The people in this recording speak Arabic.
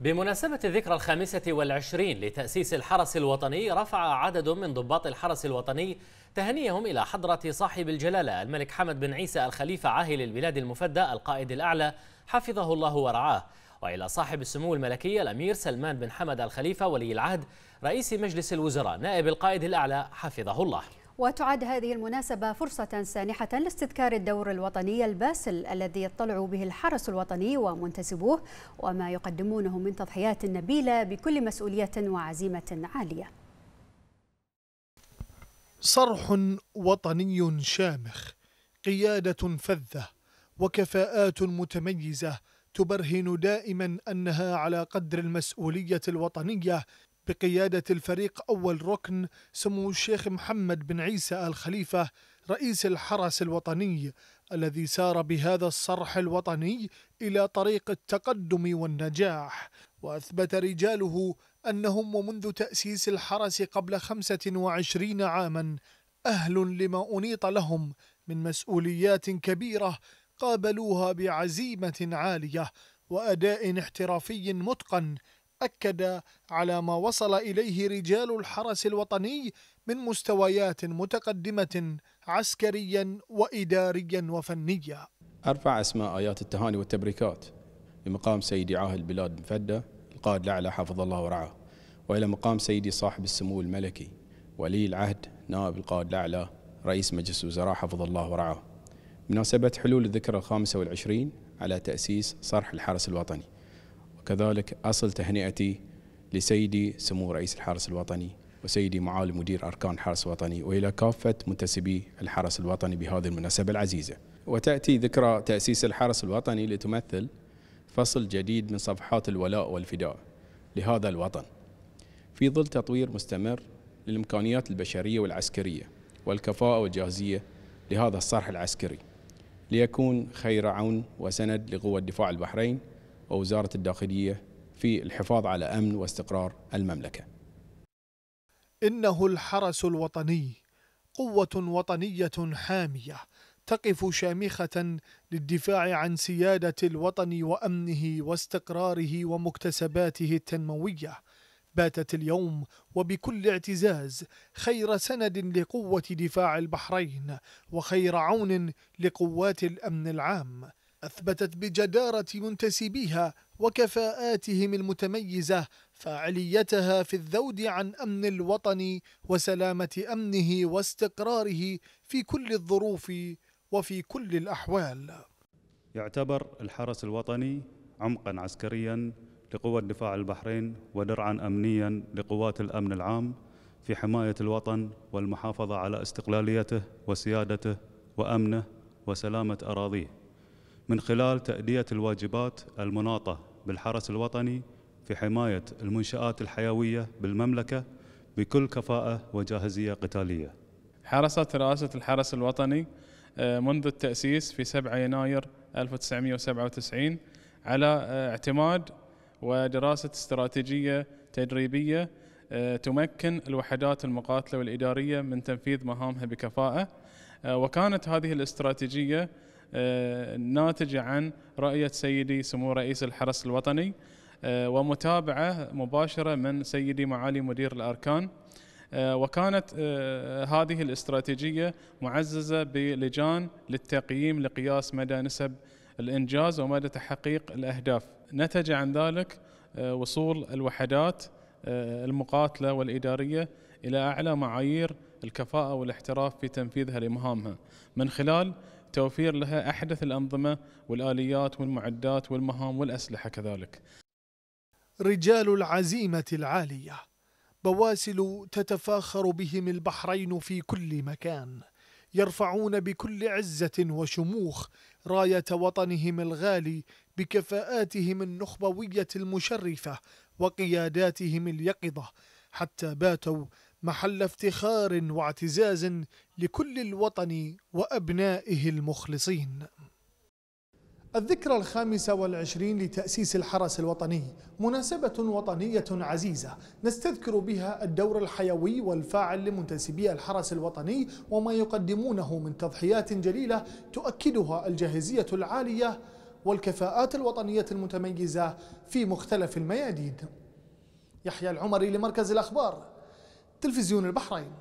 بمناسبة الذكرى الخامسة والعشرين لتأسيس الحرس الوطني رفع عدد من ضباط الحرس الوطني تهنيهم إلى حضرة صاحب الجلالة الملك حمد بن عيسى الخليفة عاهل البلاد المفدى القائد الأعلى حفظه الله ورعاه وإلى صاحب السمو الملكي الأمير سلمان بن حمد الخليفة ولي العهد رئيس مجلس الوزراء نائب القائد الأعلى حفظه الله وتعد هذه المناسبة فرصة سانحة لاستذكار الدور الوطني الباسل الذي يطلع به الحرس الوطني ومنتسبوه وما يقدمونه من تضحيات نبيلة بكل مسؤولية وعزيمة عالية صرح وطني شامخ قيادة فذة وكفاءات متميزة تبرهن دائما أنها على قدر المسؤولية الوطنية بقيادة الفريق أول ركن سمو الشيخ محمد بن عيسى آل خليفة رئيس الحرس الوطني الذي سار بهذا الصرح الوطني إلى طريق التقدم والنجاح وأثبت رجاله أنهم ومنذ تأسيس الحرس قبل 25 عاما أهل لما أنيط لهم من مسؤوليات كبيرة قابلوها بعزيمة عالية وأداء احترافي متقن أكد على ما وصل إليه رجال الحرس الوطني من مستويات متقدمة عسكريا وإداريا وفنيا أرفع أسماء آيات التهاني والتبريكات لمقام سيدي عاهل بلاد مفدة القائد الأعلى حفظ الله ورعاه وإلى مقام سيدي صاحب السمو الملكي ولي العهد نائب القائد الأعلى رئيس مجلس الوزراء حفظ الله ورعاه بمناسبة حلول الذكرى الخامسة والعشرين على تأسيس صرح الحرس الوطني كذلك أصل تهنئتي لسيدي سمو رئيس الحرس الوطني وسيدي معالي مدير أركان الحرس الوطني وإلى كافة منتسبي الحرس الوطني بهذه المناسبة العزيزة وتأتي ذكرى تأسيس الحرس الوطني لتمثل فصل جديد من صفحات الولاء والفداء لهذا الوطن في ظل تطوير مستمر للإمكانيات البشرية والعسكرية والكفاءة والجاهزية لهذا الصرح العسكري ليكون خير عون وسند لقوى الدفاع البحرين ووزارة الداخلية في الحفاظ على أمن واستقرار المملكة إنه الحرس الوطني قوة وطنية حامية تقف شامخة للدفاع عن سيادة الوطن وأمنه واستقراره ومكتسباته التنموية باتت اليوم وبكل اعتزاز خير سند لقوة دفاع البحرين وخير عون لقوات الأمن العام أثبتت بجدارة منتسبيها وكفاءاتهم المتميزة فاعليتها في الذود عن أمن الوطن وسلامة أمنه واستقراره في كل الظروف وفي كل الأحوال يعتبر الحرس الوطني عمقا عسكريا لقوى الدفاع البحرين ودرعا أمنيا لقوات الأمن العام في حماية الوطن والمحافظة على استقلاليته وسيادته وأمنه وسلامة أراضيه من خلال تأدية الواجبات المناطة بالحرس الوطني في حماية المنشآت الحيوية بالمملكة بكل كفاءة وجاهزية قتالية حرصت رئاسة الحرس الوطني آه، منذ التأسيس في 7 يناير 1997 على آه، اعتماد ودراسة استراتيجية تدريبية آه، تمكن الوحدات المقاتلة والإدارية من تنفيذ مهامها بكفاءة وكانت هذه الاستراتيجية آه، ناتجة عن رؤية سيدي سمو رئيس الحرس الوطني آه، ومتابعة مباشرة من سيدي معالي مدير الأركان آه، وكانت هذه الاستراتيجية معززة بلجان للتقييم لقياس مدى نسب الإنجاز ومدى تحقيق الأهداف نتج عن ذلك وصول الوحدات المقاتلة والإدارية إلى أعلى معايير الكفاءة والاحتراف في تنفيذها لمهامها من خلال توفير لها أحدث الأنظمة والآليات والمعدات والمهام والأسلحة كذلك رجال العزيمة العالية بواسل تتفاخر بهم البحرين في كل مكان يرفعون بكل عزة وشموخ راية وطنهم الغالي بكفاءاتهم النخبوية المشرفة وقياداتهم اليقظة حتى باتوا محل افتخار واعتزاز لكل الوطن وأبنائه المخلصين الذكرى الخامسة والعشرين لتأسيس الحرس الوطني مناسبة وطنية عزيزة نستذكر بها الدور الحيوي والفاعل لمنتسبي الحرس الوطني وما يقدمونه من تضحيات جليلة تؤكدها الجاهزية العالية والكفاءات الوطنية المتميزة في مختلف الميادين يحيى العمري لمركز الأخبار تلفزيون البحرين